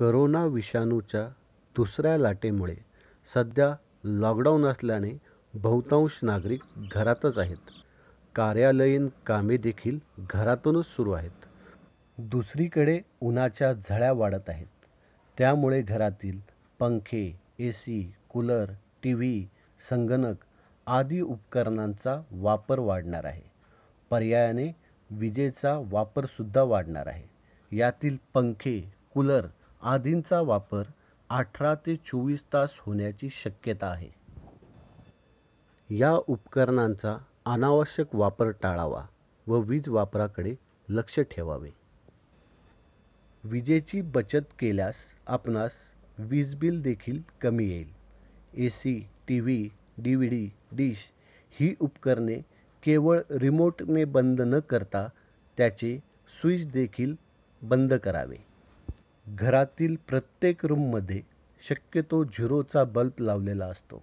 corona विषाणूच्या दुसऱ्या लाटेमुळे सध्या लॉकडाऊन असल्याने बहुतांश नागरिक घरातच आहेत कार्यालयीन कामे देखील घरातूनच सुरू आहेत दुसरीकडे उन्हाच्या झळ्या वाढत आहेत त्यामुळे घरातील पंखे A C cooler T V संगणक आदी उपकरणांचा वापर वाढणार आहे पर्यायाने विजेचा वापरसुद्धा वाढणार आहे यातील पंखे कूलर आधींचा वापर अठरा ते चोवीस तास होण्याची शक्यता आहे या उपकरणांचा अनावश्यक वापर टाळावा व वीज वापराकडे लक्ष ठेवावे विजेची बचत केल्यास आपणास वीज बिल देखील कमी येईल A C T V D V D dish ही उपकरणे केवळ रिमोटने बंद न करता त्याचे स्विच देखील बंद करावे घरातील प्रत्येक रूममध्ये शक्यतो झिरोचा बल्ब लावलेला असतो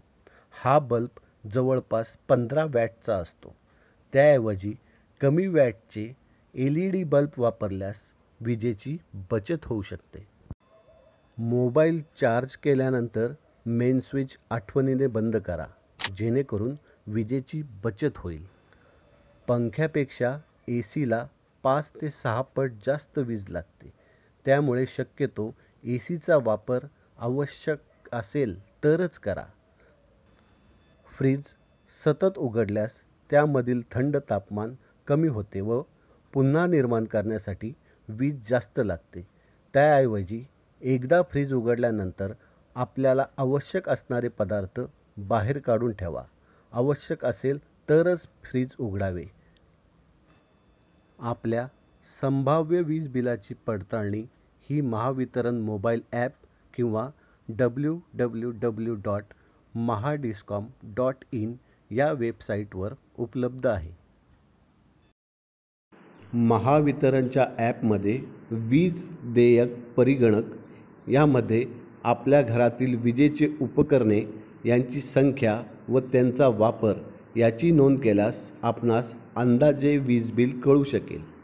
हा बल्ब जवळपास पंधरा वॅटचा असतो त्याऐवजी कमी वॅटचे एल ई डी बल्ब वापरल्यास विजेची बचत होऊ शकते मोबाईल चार्ज केल्यानंतर मेन स्विच आठवणीने बंद करा जेणेकरून विजेची बचत होईल पंख्यापेक्षा ए सीला पाच ते सहा पट जास्त वीज लागते त्यामुळे शक्यतो ए सीचा वापर आवश्यक असेल तरच करा फ्रीज सतत उघडल्यास त्यामधील थंड तापमान कमी होते व पुन्हा निर्माण करण्यासाठी वीज जास्त लागते त्याऐवजी एकदा फ्रीज उघडल्यानंतर आपल्याला आवश्यक असणारे पदार्थ बाहेर काढून ठेवा आवश्यक असेल तरच फ्रीज उघडावे आपल्या संभाव्य वीज बिलाची पडताळणी ही महावितरण मोबाईल ॲप किंवा W W W dot Mahadiscom dot in या वेबसाईटवर उपलब्ध आहे महावितरणच्या ॲपमध्ये वीज देयक परिगणक यामध्ये आपल्या घरातील विजेचे उपकरणे यांची संख्या व त्यांचा वापर याची नोंद केल्यास आपणास अंदाजे वीज बिल कळू शकेल